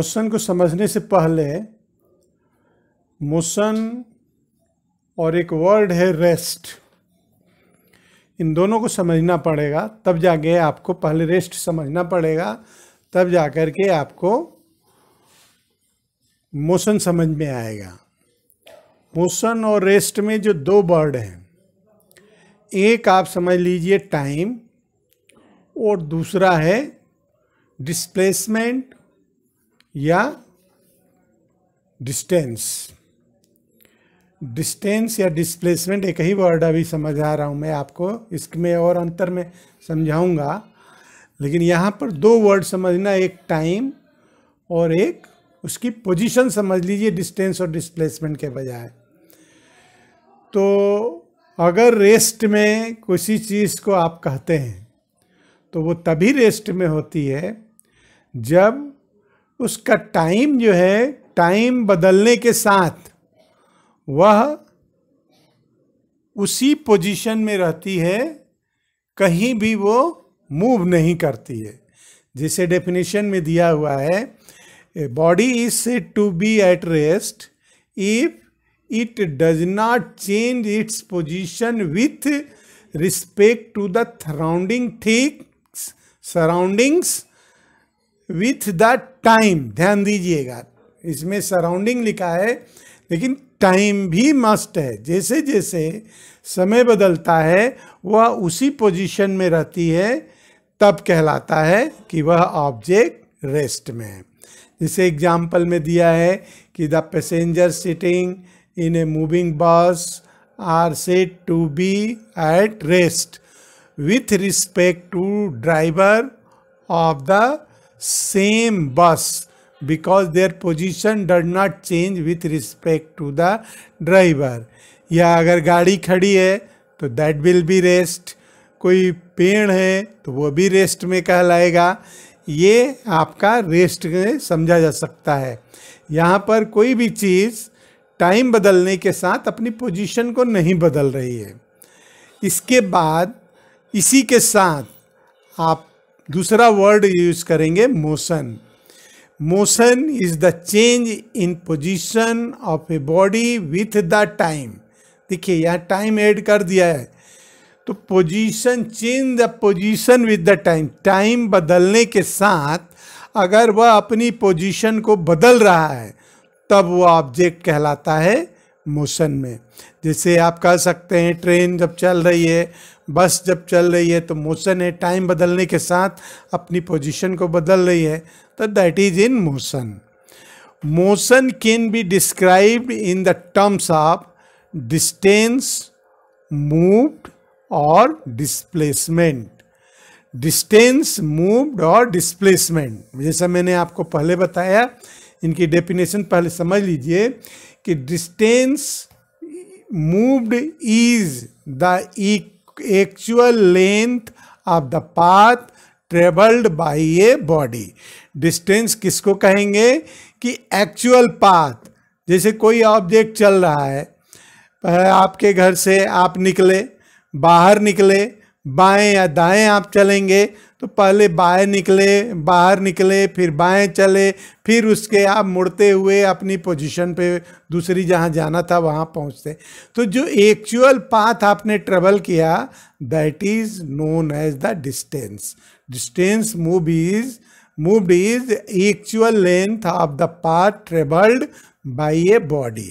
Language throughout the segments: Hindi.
मोशन को समझने से पहले मोशन और एक वर्ड है रेस्ट इन दोनों को समझना पड़ेगा तब जाके आपको पहले रेस्ट समझना पड़ेगा तब जा कर के आपको मोशन समझ में आएगा मोशन और रेस्ट में जो दो वर्ड हैं एक आप समझ लीजिए टाइम और दूसरा है डिस्प्लेसमेंट या डिस्टेंस डिस्टेंस या डिस्प्लेसमेंट एक ही वर्ड अभी समझ आ रहा हूँ मैं आपको इसमें और अंतर में समझाऊंगा लेकिन यहाँ पर दो वर्ड समझना एक टाइम और एक उसकी पोजीशन समझ लीजिए डिस्टेंस और डिस्प्लेसमेंट के बजाय तो अगर रेस्ट में किसी चीज़ को आप कहते हैं तो वो तभी रेस्ट में होती है जब उसका टाइम जो है टाइम बदलने के साथ वह उसी पोजीशन में रहती है कहीं भी वो मूव नहीं करती है जिसे डेफिनेशन में दिया हुआ है body is said to be at rest if it does not change its position with respect to the surrounding थिक्स सराउंडिंग्स विथ द टाइम ध्यान दीजिएगा इसमें सराउंडिंग लिखा है लेकिन टाइम भी मस्ट है जैसे जैसे समय बदलता है वह उसी पोजीशन में रहती है तब कहलाता है कि वह ऑब्जेक्ट रेस्ट में है जैसे एग्जाम्पल में दिया है कि the passenger sitting in a moving bus are set to be at rest with respect to driver of the same bus because their position does not change with respect to the driver या अगर गाड़ी खड़ी है तो दैट विल बी रेस्ट कोई पेड़ है तो वो भी रेस्ट में कहलाएगा ये आपका रेस्ट में समझा जा सकता है यहाँ पर कोई भी चीज़ टाइम बदलने के साथ अपनी पोजीशन को नहीं बदल रही है इसके बाद इसी के साथ आप दूसरा वर्ड यूज करेंगे motion motion is the change in position of a body with the time देखिए यहाँ टाइम ऐड कर दिया है तो position change the position with the time time बदलने के साथ अगर वह अपनी पोजिशन को बदल रहा है तब वह ऑब्जेक्ट कहलाता है मोशन में जैसे आप कह सकते हैं ट्रेन जब चल रही है बस जब चल रही है तो मोशन है टाइम बदलने के साथ अपनी पोजीशन को बदल रही है तो that is in motion motion can be describe in the terms of distance moved और डिस्प्लेसमेंट डिस्टेंस मूव्ड और डिस्प्लेसमेंट जैसा मैंने आपको पहले बताया इनकी डेफिनेशन पहले समझ लीजिए कि distance moved is the actual length of the path travelled by a body distance किसको कहेंगे कि एक्चुअल पाथ जैसे कोई ऑब्जेक्ट चल रहा है आपके घर से आप निकले बाहर निकले बाएं या दाएं आप चलेंगे तो पहले बाएं निकले बाहर निकले फिर बाएं चले फिर उसके आप मुड़ते हुए अपनी पोजीशन पे दूसरी जहाँ जाना था वहाँ पहुँचते तो जो एक्चुअल पाथ आपने ट्रेवल किया that is known as the distance distance move is move is actual length of the path travelled by a body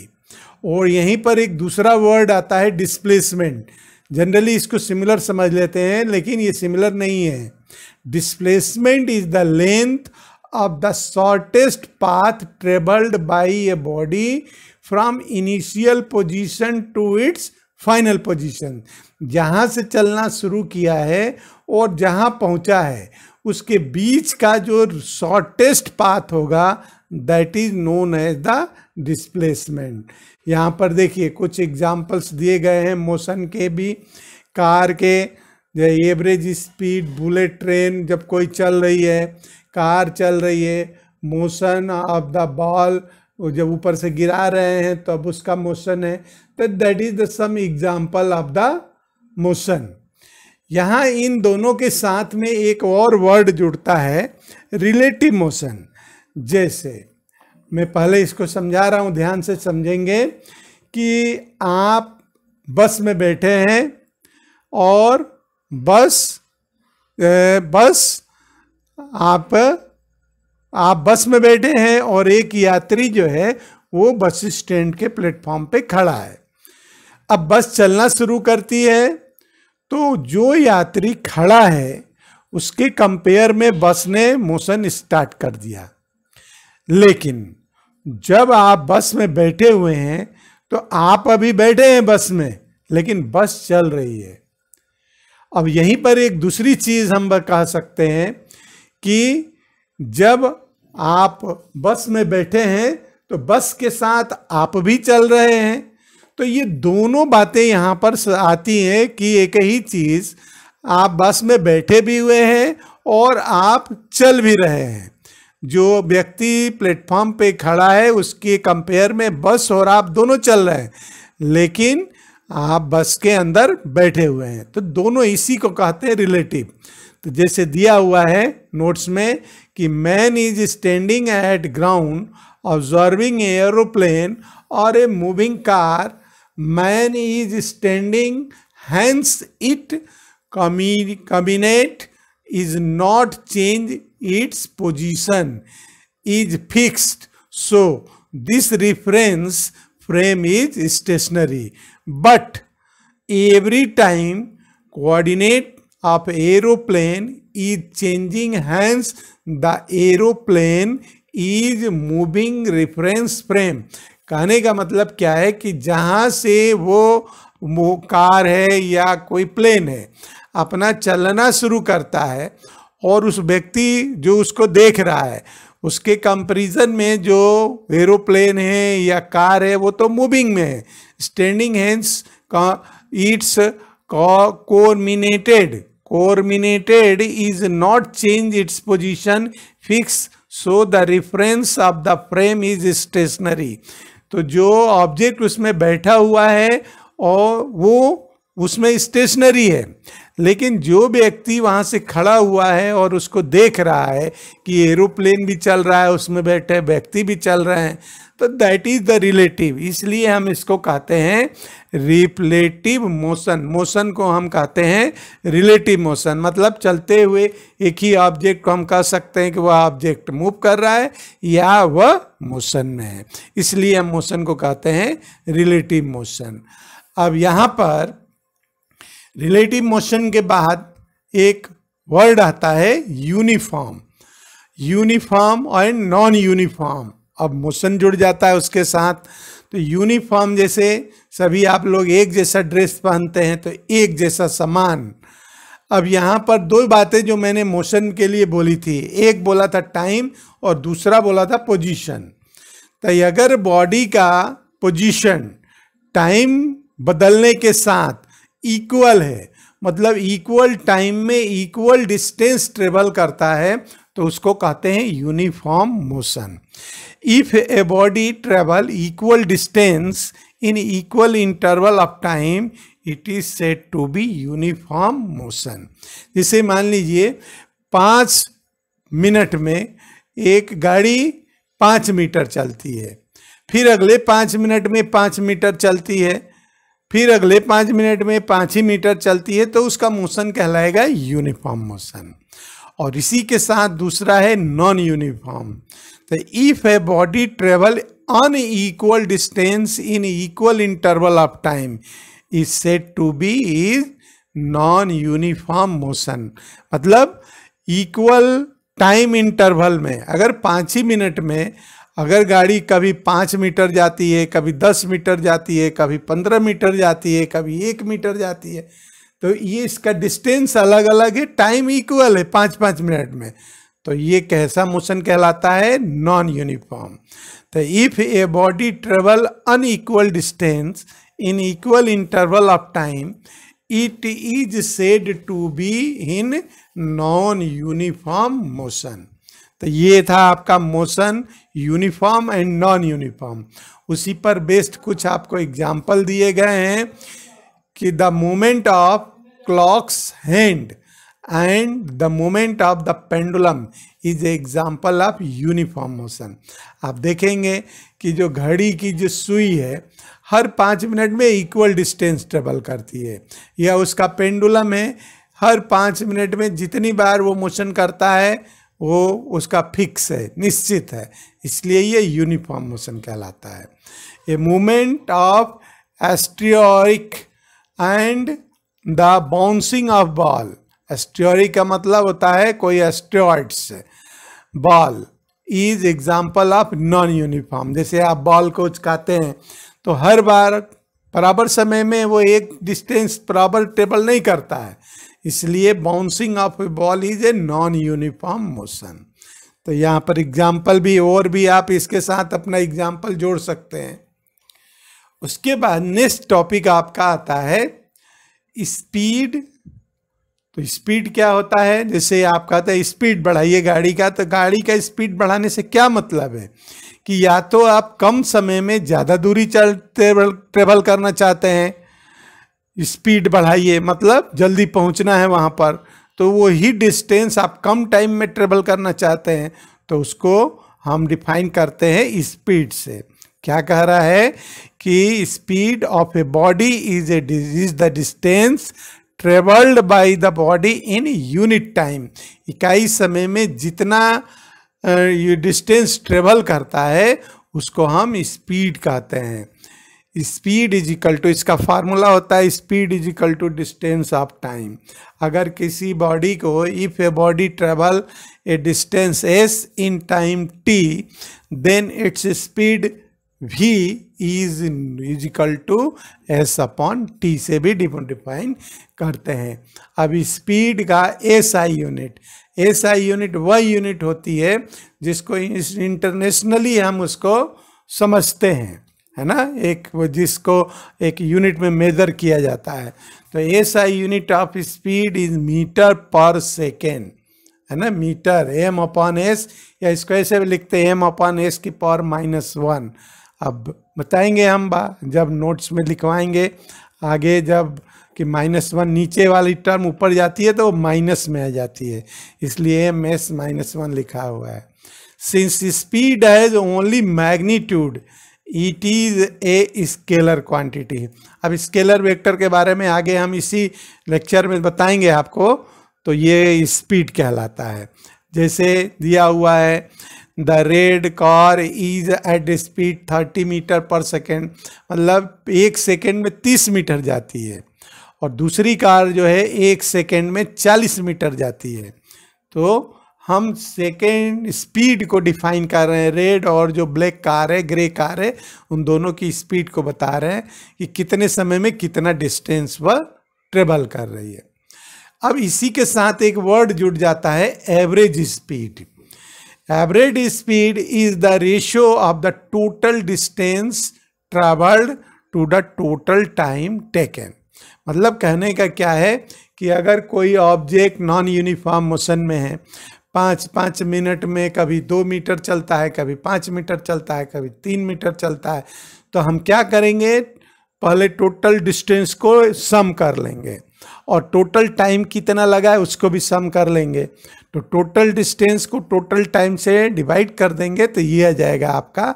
और यहीं पर एक दूसरा वर्ड आता है डिस्प्लेसमेंट जनरली इसको सिमिलर समझ लेते हैं लेकिन ये सिमिलर नहीं है displacement is the length of the shortest path travelled by a body from initial position to its final position जहाँ से चलना शुरू किया है और जहाँ पहुँचा है उसके बीच का जो शॉर्टेस्ट पाथ होगा that is known as the displacement यहाँ पर देखिए कुछ एग्जाम्पल्स दिए गए हैं मोशन के भी कार के एवरेज स्पीड बुलेट ट्रेन जब कोई चल रही है कार चल रही है मोशन ऑफ द बॉल जब ऊपर से गिरा रहे हैं तब तो उसका मोशन है तो that is the some example of the motion यहाँ इन दोनों के साथ में एक और वर्ड जुड़ता है रिलेटिव मोशन जैसे मैं पहले इसको समझा रहा हूँ ध्यान से समझेंगे कि आप बस में बैठे हैं और बस ए, बस आप आप बस में बैठे हैं और एक यात्री जो है वो बस स्टैंड के प्लेटफॉर्म पे खड़ा है अब बस चलना शुरू करती है तो जो यात्री खड़ा है उसके कंपेयर में बस ने मोशन स्टार्ट कर दिया लेकिन जब आप बस में बैठे हुए हैं तो आप अभी बैठे हैं बस में लेकिन बस चल रही है अब यहीं पर एक दूसरी चीज़ हम कह सकते हैं कि जब आप बस में बैठे हैं तो बस के साथ आप भी चल रहे हैं तो ये दोनों बातें यहाँ पर आती हैं कि एक ही चीज़ आप बस में बैठे भी हुए हैं और आप चल भी रहे हैं जो व्यक्ति प्लेटफॉर्म पे खड़ा है उसके कंपेयर में बस और आप दोनों चल रहे हैं लेकिन आप बस के अंदर बैठे हुए हैं तो दोनों इसी को कहते हैं रिलेटिव तो जैसे दिया हुआ है नोट्स में कि man is standing at ground observing aeroplane और a moving car man is standing hence it कमी coordinate is not change its position is fixed so this reference frame is stationary but every time coordinate of aeroplane is changing hence the aeroplane is moving reference frame कहने का मतलब क्या है कि जहाँ से वो वो कार है या कोई प्लेन है अपना चलना शुरू करता है और उस व्यक्ति जो उसको देख रहा है उसके कंपैरिजन में जो एरोप्लेन है या कार है वो तो मूविंग में है standing hence its coordinated coordinated is not change its position fix so the reference of the frame is stationary तो जो ऑब्जेक्ट उसमें बैठा हुआ है और वो उसमें स्टेशनरी है लेकिन जो व्यक्ति वहाँ से खड़ा हुआ है और उसको देख रहा है कि एरोप्लेन भी चल रहा है उसमें बैठे व्यक्ति भी चल रहे हैं तो दैट इज द रिलेटिव इसलिए हम इसको कहते हैं रिप्लेटिव मोशन मोशन को हम कहते हैं रिलेटिव मोशन मतलब चलते हुए एक ही ऑब्जेक्ट को हम कह सकते हैं कि वह ऑब्जेक्ट मूव कर रहा है या वह मोशन में है इसलिए हम मोशन को कहते हैं रिलेटिव मोशन अब यहाँ पर रिलेटिव मोशन के बाद एक वर्ड आता है यूनिफॉर्म यूनिफॉर्म और नॉन यूनिफॉर्म अब मोशन जुड़ जाता है उसके साथ तो यूनिफॉर्म जैसे सभी आप लोग एक जैसा ड्रेस पहनते हैं तो एक जैसा सामान अब यहाँ पर दो बातें जो मैंने मोशन के लिए बोली थी एक बोला था टाइम और दूसरा बोला था पोजीशन तो अगर बॉडी का पोजीशन टाइम बदलने के साथ इक्वल है मतलब इक्वल टाइम में इक्वल डिस्टेंस ट्रेवल करता है तो उसको कहते हैं uniform motion if a body travel equal distance in equal interval of time it is set to be uniform motion जैसे मान लीजिए पाँच मिनट में एक गाड़ी पाँच मीटर चलती है फिर अगले पाँच मिनट में पाँच मीटर चलती है फिर अगले पाँच मिनट में पाँच ही मीटर चलती है तो उसका मोशन कहलाएगा यूनिफॉर्म मोशन और इसी के साथ दूसरा है नॉन यूनिफॉर्म तो if a body travel unequal distance in equal interval of time is set to be is non uniform motion मतलब इक्वल टाइम इंटरवल में अगर पाँच ही मिनट में अगर गाड़ी कभी पाँच मीटर जाती है कभी दस मीटर जाती है कभी पंद्रह मीटर जाती है कभी एक मीटर जाती है तो ये इसका डिस्टेंस अलग अलग है टाइम इक्वल है पाँच पाँच मिनट में तो ये कैसा मोशन कहलाता है नॉन यूनिफॉर्म तो if a body travel unequal distance in equal interval of time it is said to be in non uniform motion तो ये था आपका motion uniform and non uniform उसी पर बेस्ड कुछ आपको एग्जाम्पल दिए गए हैं कि the moment of clocks hand and the moment of the pendulum is example of uniform motion आप देखेंगे कि जो घड़ी की जो सुई है हर पाँच मिनट में इक्वल डिस्टेंस ट्रेवल करती है या उसका पेंडुलम है हर पाँच मिनट में जितनी बार वो मोशन करता है वो उसका फिक्स है निश्चित है इसलिए ये यूनिफॉर्म मोशन कहलाता है a moment of asteroid and the bouncing of ball asteroid का मतलब होता है कोई asteroids ball is example of non uniform जैसे आप बॉल को उचकाते हैं तो हर बार बराबर समय में वो एक डिस्टेंस बराबर टेबल नहीं करता है इसलिए bouncing of a ball is a non uniform motion तो यहाँ पर एग्जाम्पल भी और भी आप इसके साथ अपना एग्जाम्पल जोड़ सकते हैं उसके बाद नेक्स्ट टॉपिक आपका आता है स्पीड तो स्पीड क्या होता है जैसे आप कहते हैं स्पीड बढ़ाइए गाड़ी का तो गाड़ी का स्पीड बढ़ाने से क्या मतलब है कि या तो आप कम समय में ज़्यादा दूरी चल ट्रेवल ट्रेवल करना चाहते हैं स्पीड बढ़ाइए मतलब जल्दी पहुंचना है वहाँ पर तो वो ही डिस्टेंस आप कम टाइम में ट्रेवल करना चाहते हैं तो उसको हम डिफाइन करते हैं स्पीड से क्या कह रहा है कि speed of a body is a is the distance travelled by the body in unit time इकाई समय में जितना डिस्टेंस ट्रेवल करता है उसको हम स्पीड कहते हैं स्पीड इज इक्वल टू इसका फार्मूला होता है speed is equal to distance of time अगर किसी बॉडी को if a body travel a distance S in time T then its speed V is equal to S upon T से भी डिफाइन करते हैं अब स्पीड का S I unit S I unit वह यूनिट होती है जिसको इंटरनेशनली हम उसको समझते हैं है ना एक वो जिसको एक यूनिट में मेजर किया जाता है तो S I unit of speed is metre per second है ना मीटर एम अपॉन एस या इसको ऐसे भी लिखते हैं एम अपॉन एस की पावर माइनस वन अब बताएंगे हम बा जब नोट्स में लिखवाएंगे आगे जब कि माइनस वन नीचे वाली टर्म ऊपर जाती है तो माइनस में आ जाती है इसलिए एम एस माइनस वन लिखा हुआ है since speed has only magnitude it is a scalar quantity अब स्केलर वेक्टर के बारे में आगे हम इसी लेक्चर में बताएंगे आपको तो ये स्पीड कहलाता है जैसे दिया हुआ है the red car is at speed 30 metre per second मतलब एक सेकेंड में 30 मीटर जाती है और दूसरी कार जो है एक सेकेंड में 40 मीटर जाती है तो हम सेकेंड स्पीड को डिफाइन कर रहे हैं रेड और जो ब्लैक कार है ग्रे कार है उन दोनों की स्पीड को बता रहे हैं कि कितने समय में कितना डिस्टेंस वह ट्रेवल कर रही है अब इसी के साथ एक वर्ड जुड़ जाता है average speed average speed is the ratio of the total distance travelled to the total time taken मतलब कहने का क्या है कि अगर कोई ऑब्जेक्ट नॉन यूनिफॉर्म मोशन में है पाँच पाँच मिनट में कभी दो मीटर चलता है कभी पाँच मीटर चलता है कभी तीन मीटर चलता है तो हम क्या करेंगे पहले टोटल डिस्टेंस को सम कर लेंगे और टोटल टाइम कितना लगा है उसको भी सम कर लेंगे तो टोटल डिस्टेंस को टोटल टाइम से डिवाइड कर देंगे तो ये आ जाएगा आपका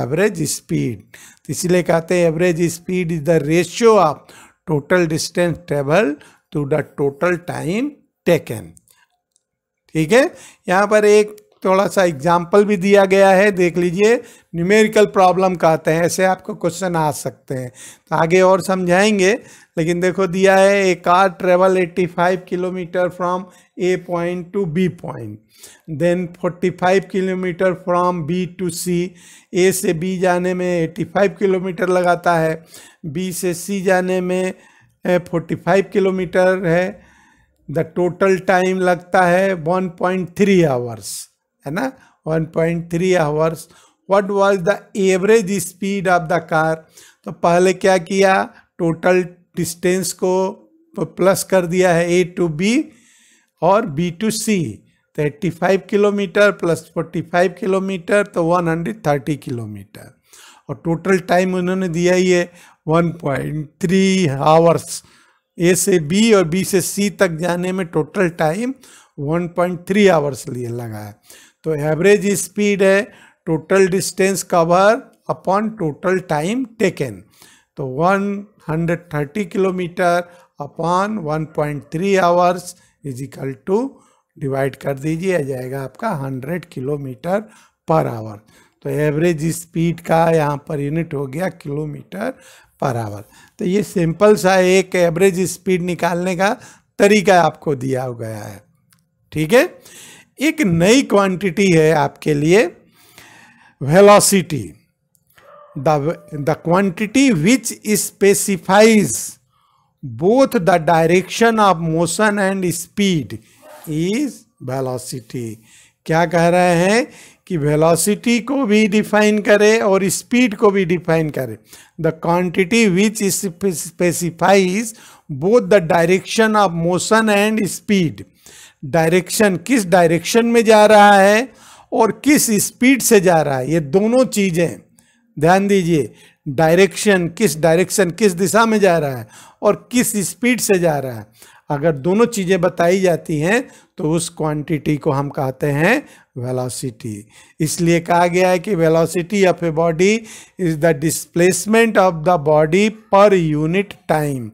एवरेज स्पीड तो इसलिए कहते हैं average speed is the ratio of total distance travel to the total time taken ठीक है यहाँ पर एक थोड़ा सा एग्जाम्पल भी दिया गया है देख लीजिए न्यूमेरिकल प्रॉब्लम कहते हैं ऐसे आपको क्वेश्चन आ सकते हैं तो आगे और समझाएंगे लेकिन देखो दिया है a car travel 85 kilometre from A point to B point then 45 kilometre from B to C A से बी जाने में 85 किलोमीटर लगाता है बी से सी जाने में 45 किलोमीटर है द टोटल टाइम लगता है 1.3 पॉइंट थ्री आवर्स है ना 1.3 point three hours what was the average speed of the car तो पहले क्या किया टोटल डिस्टेंस को प्लस कर दिया है ए टू बी और बी टू सी तो 85 किलोमीटर प्लस 45 किलोमीटर तो 130 किलोमीटर और टोटल टाइम उन्होंने दिया ही पॉइंट 1.3 आवर्स ए से बी और बी से सी तक जाने में टोटल टाइम 1.3 आवर्स लिए लगा है तो एवरेज स्पीड है total distance cover upon total time taken तो 130 kilometre upon 1.3 hours equal to divide कर दीजिए आ जाएगा आपका 100 किलोमीटर पर आवर तो एवरेज स्पीड का यहाँ पर यूनिट हो गया किलोमीटर पर आवर तो ये सिंपल सा एक एवरेज स्पीड निकालने का तरीका आपको दिया गया है ठीक है एक नई क्वांटिटी है आपके लिए velocity the the quantity which specifies both the direction of motion and speed is velocity क्या कह रहे हैं कि वेलोसिटी को भी डिफाइन करे और स्पीड को भी डिफाइन करे the quantity which specifies both the direction of motion and speed direction किस डायरेक्शन में जा रहा है और किस स्पीड से जा रहा है ये दोनों चीज़ें ध्यान दीजिए डायरेक्शन किस डायरेक्शन किस दिशा में जा रहा है और किस स्पीड से जा रहा है अगर दोनों चीज़ें बताई जाती हैं तो उस क्वांटिटी को हम कहते हैं वेलोसिटी इसलिए कहा गया है कि velocity of a body is the displacement of the body per unit time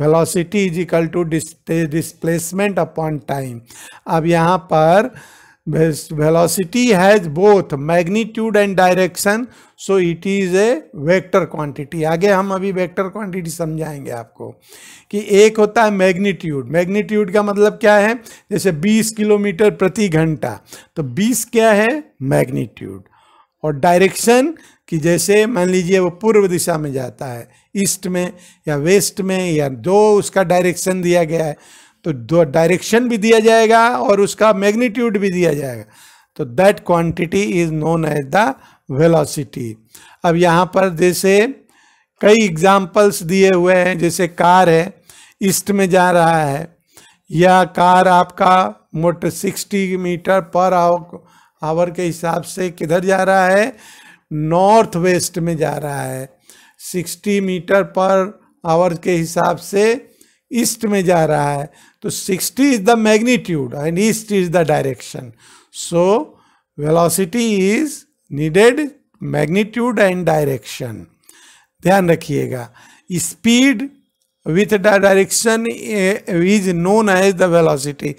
velocity is equal to displacement upon time अब यहाँ पर velocity has both magnitude and direction so it is a vector quantity आगे हम अभी vector quantity समझाएंगे आपको कि एक होता है magnitude magnitude का मतलब क्या है जैसे 20 किलोमीटर प्रति घंटा तो 20 क्या है magnitude और डायरेक्शन कि जैसे मान लीजिए वो पूर्व दिशा में जाता है ईस्ट में या वेस्ट में या दो उसका डायरेक्शन दिया गया है तो दो डायरेक्शन भी दिया जाएगा और उसका मैग्नीट्यूड भी दिया जाएगा तो that quantity is known as the velocity अब यहाँ पर जैसे कई एग्जाम्पल्स दिए हुए हैं जैसे कार है ईस्ट में जा रहा है या कार आपका motor sixty metre per hour के हिसाब से किधर जा रहा है नॉर्थ वेस्ट में जा रहा है सिक्सटी मीटर पर आवर के हिसाब से ईस्ट में जा रहा है तो 60 is the magnitude and east is the direction so velocity is needed magnitude and direction ध्यान रखिएगा speed with the direction is known as the velocity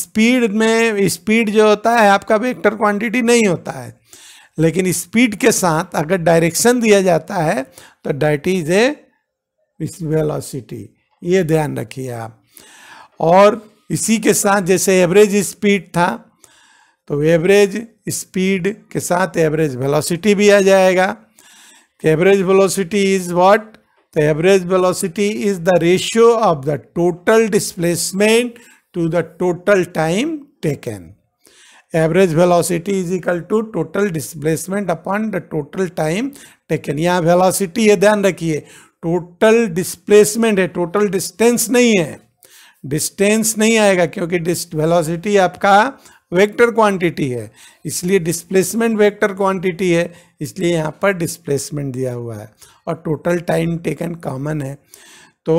speed में स्पीड जो होता है आपका वेक्टर क्वांटिटी नहीं होता है लेकिन स्पीड के साथ अगर डायरेक्शन दिया जाता है तो डैट इज ए वेलोसिटी ये ध्यान रखिए आप और इसी के साथ जैसे एवरेज स्पीड था तो एवरेज स्पीड के साथ एवरेज वेलोसिटी भी आ जाएगा average velocity is what the average velocity is the ratio of the total displacement to the total time taken average velocity is equal to total displacement upon the total time taken यहाँ वेलोसिटी है ध्यान रखिए टोटल डिस्प्लेसमेंट है टोटल डिस्टेंस नहीं है डिस्टेंस नहीं आएगा क्योंकि वेलोसिटी आपका वेक्टर क्वांटिटी है इसलिए डिस्प्लेसमेंट वेक्टर क्वांटिटी है इसलिए यहाँ पर डिस्प्लेसमेंट दिया हुआ है और टोटल टाइम टेकन कॉमन है तो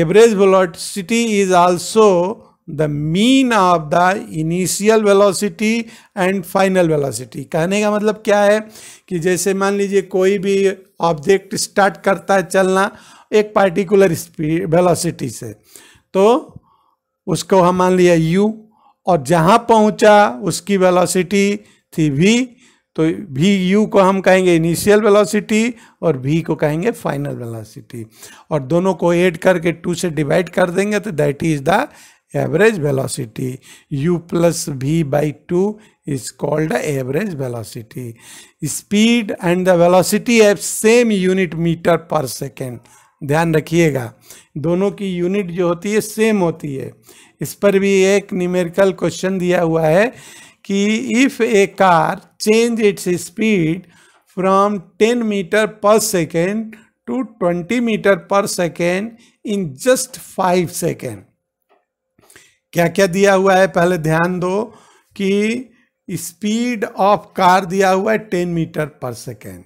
average velocity is also the mean of the initial velocity and final velocity कहने का मतलब क्या है कि जैसे मान लीजिए कोई भी ऑब्जेक्ट स्टार्ट करता है चलना एक पार्टिकुलर स्पीड वेलोसिटी से तो उसको हम मान लिया u और जहाँ पहुँचा उसकी वेलोसिटी थी v तो भी यू को हम कहेंगे इनिशियल वेलोसिटी और भी को कहेंगे फाइनल वेलोसिटी और दोनों को ऐड करके टू से डिवाइड कर देंगे तो that is the average velocity u plus v by two is called average velocity speed and the velocity of same unit metre per second ध्यान रखिएगा दोनों की यूनिट जो होती है सेम होती है इस पर भी एक न्यूमेरिकल क्वेश्चन दिया हुआ है कि if a car change its speed from 10 metre per second to 20 metre per second in just five second क्या क्या दिया हुआ है पहले ध्यान दो कि स्पीड ऑफ कार दिया हुआ है 10 metre per second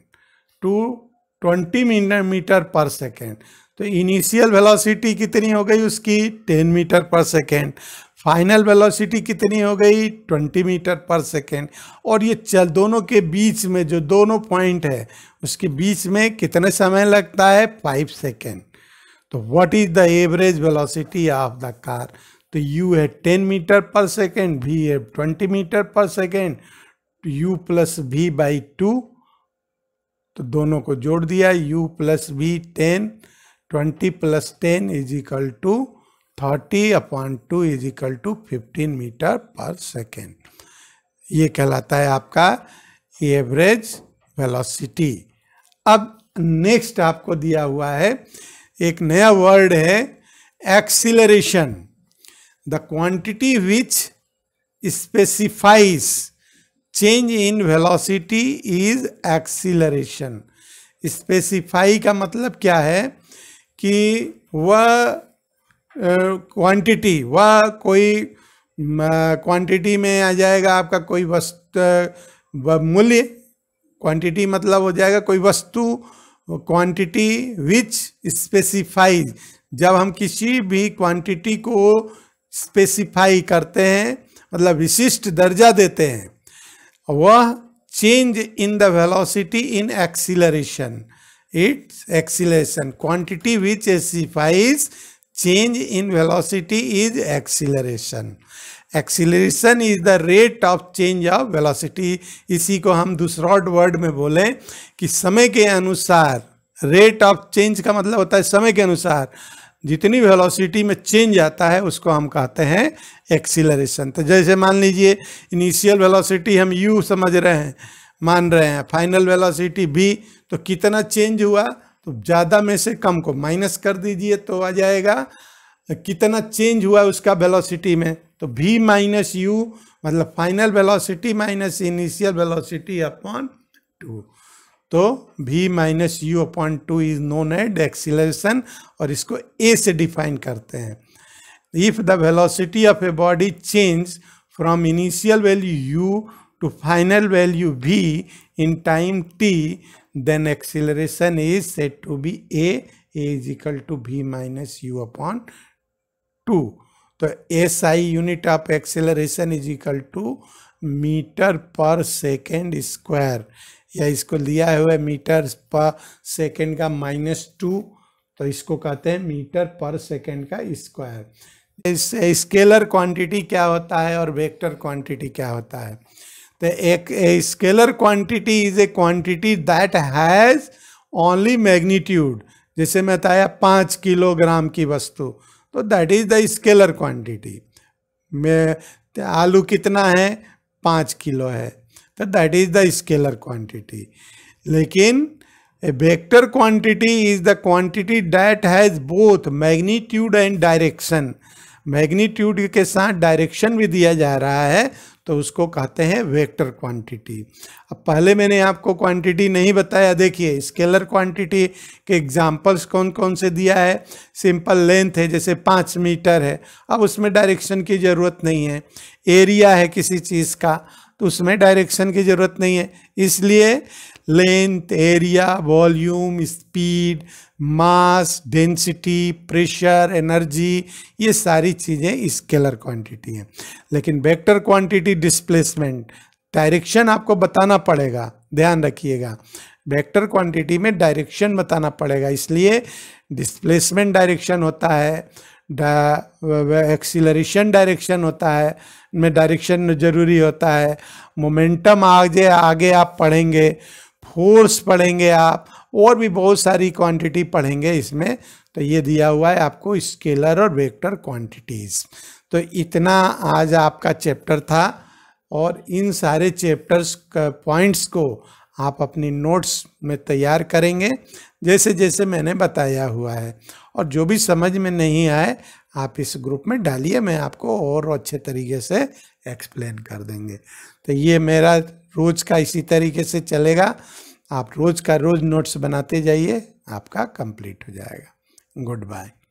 to twenty metre per second तो इनिशियल वेलोसिटी कितनी हो गई उसकी ten metre per second final velocity कितनी हो गई ट्वेंटी मीटर पर सेकेंड और ये चल दोनों के बीच में जो दोनों पॉइंट है उसके बीच में कितने समय लगता है फाइव सेकेंड तो what is the average velocity of the car तो यू है ten metre per second v है twenty metre per second u plus v by two तो दोनों को जोड़ दिया u plus v ten twenty plus ten is equal to thirty upon two is equal to fifteen metre per second ये कहलाता है आपका एवरेज वेलोसिटी अब नेक्स्ट आपको दिया हुआ है एक नया वर्ड है acceleration the quantity which specifies change in velocity is acceleration specify का मतलब क्या है कि वह क्वांटिटी वह कोई क्वांटिटी में आ जाएगा आपका कोई वस्तु मूल्य क्वांटिटी मतलब हो जाएगा कोई वस्तु क्वांटिटी विच स्पेसिफाइज जब हम किसी भी क्वांटिटी को स्पेसिफाई करते हैं मतलब विशिष्ट दर्जा देते हैं वह change in the velocity in acceleration its acceleration quantity which specifies change in velocity is acceleration acceleration is the rate of change of velocity इसी को हम दूसरा वर्ड में बोलें कि समय के अनुसार रेट ऑफ चेंज का मतलब होता है समय के अनुसार जितनी वेलोसिटी में चेंज आता है उसको हम कहते हैं एक्सीलरेशन तो जैसे मान लीजिए इनिशियल वेलोसिटी हम यू समझ रहे हैं मान रहे हैं फाइनल वेलोसिटी भी तो कितना चेंज हुआ तो ज़्यादा में से कम को माइनस कर दीजिए तो आ जाएगा कितना चेंज हुआ उसका वेलोसिटी में तो भी माइनस यू मतलब final velocity minus initial velocity upon two तो v minus u upon two is known as acceleration और इसको ए से डिफाइन करते हैं if the velocity of a body change from initial value u to final value v in time t then acceleration is set to be a is equal to v minus u upon two तो S I unit of acceleration is equal to metre per second square या इसको लिया हुआ मीटर पर सेकेंड का माइनस टू तो इसको कहते हैं मीटर पर सेकेंड का स्क्वायर इस स्केलर क्वांटिटी क्या होता है और वेक्टर क्वांटिटी क्या होता है तो एक scalar quantity is a quantity that has only magnitude जैसे मैं बताया पाँच किलोग्राम की वस्तु तो that is the scalar quantity में आलू कितना है पाँच किलो है तो that is the scalar quantity लेकिन a vector quantity is the quantity that has both magnitude and direction magnitude के साथ डायरेक्शन भी दिया जा रहा है तो उसको कहते हैं वेक्टर क्वांटिटी अब पहले मैंने आपको क्वांटिटी नहीं बताया देखिए स्केलर क्वांटिटी के एग्जांपल्स कौन कौन से दिया है सिंपल लेंथ है जैसे पाँच मीटर है अब उसमें डायरेक्शन की ज़रूरत नहीं है एरिया है किसी चीज़ का तो उसमें डायरेक्शन की ज़रूरत नहीं है इसलिए length area volume speed mass density pressure energy ये सारी चीज़ें स्केलर क्वांटिटी हैं लेकिन वेक्टर क्वांटिटी डिस्प्लेसमेंट डायरेक्शन आपको बताना पड़ेगा ध्यान रखिएगा वेक्टर क्वांटिटी में डायरेक्शन बताना पड़ेगा इसलिए डिस्प्लेसमेंट डायरेक्शन होता है एक्सीलरेशन डायरेक्शन होता है में डायरेक्शन जरूरी होता है मोमेंटम आगे आगे आप पढ़ेंगे फोर्स पढ़ेंगे आप और भी बहुत सारी क्वांटिटी पढ़ेंगे इसमें तो ये दिया हुआ है आपको स्केलर और वेक्टर क्वांटिटीज़ तो इतना आज आपका चैप्टर था और इन सारे चैप्टर्स पॉइंट्स को आप अपनी नोट्स में तैयार करेंगे जैसे जैसे मैंने बताया हुआ है और जो भी समझ में नहीं आए आप इस ग्रुप में डालिए मैं आपको और अच्छे तरीके से एक्सप्लेन कर देंगे तो ये मेरा रोज का इसी तरीके से चलेगा आप रोज का रोज नोट्स बनाते जाइए आपका कंप्लीट हो जाएगा गुड बाय